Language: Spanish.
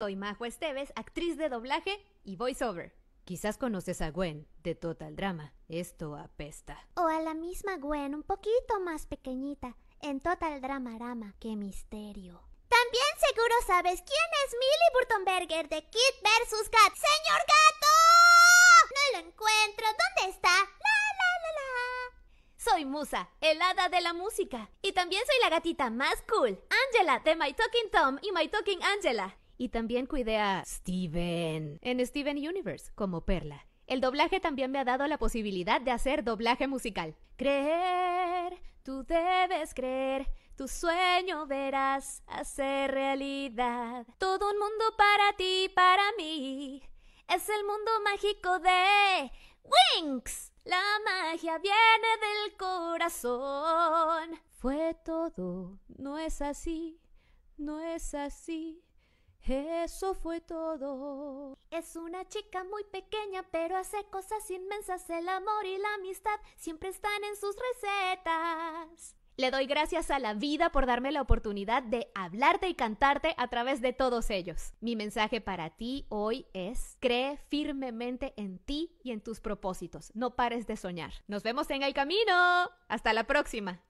Soy Majo Esteves, actriz de doblaje y voiceover. Quizás conoces a Gwen de Total Drama. Esto apesta. O a la misma Gwen, un poquito más pequeñita, en Total Drama Rama. ¡Qué misterio! También seguro sabes quién es Millie Burtonberger de Kid vs. Cat. ¡Señor Gato! No lo encuentro. ¿Dónde está? ¡La, la, la, la! Soy Musa, el hada de la música. Y también soy la gatita más cool, Angela, de My Talking Tom y My Talking Angela y también cuidé a Steven en Steven Universe como Perla. El doblaje también me ha dado la posibilidad de hacer doblaje musical. Creer, tú debes creer, tu sueño verás hacer realidad. Todo un mundo para ti, para mí. Es el mundo mágico de Winx. La magia viene del corazón. Fue todo, no es así, no es así. Eso fue todo. Es una chica muy pequeña, pero hace cosas inmensas. El amor y la amistad siempre están en sus recetas. Le doy gracias a la vida por darme la oportunidad de hablarte y cantarte a través de todos ellos. Mi mensaje para ti hoy es, cree firmemente en ti y en tus propósitos. No pares de soñar. Nos vemos en el camino. Hasta la próxima.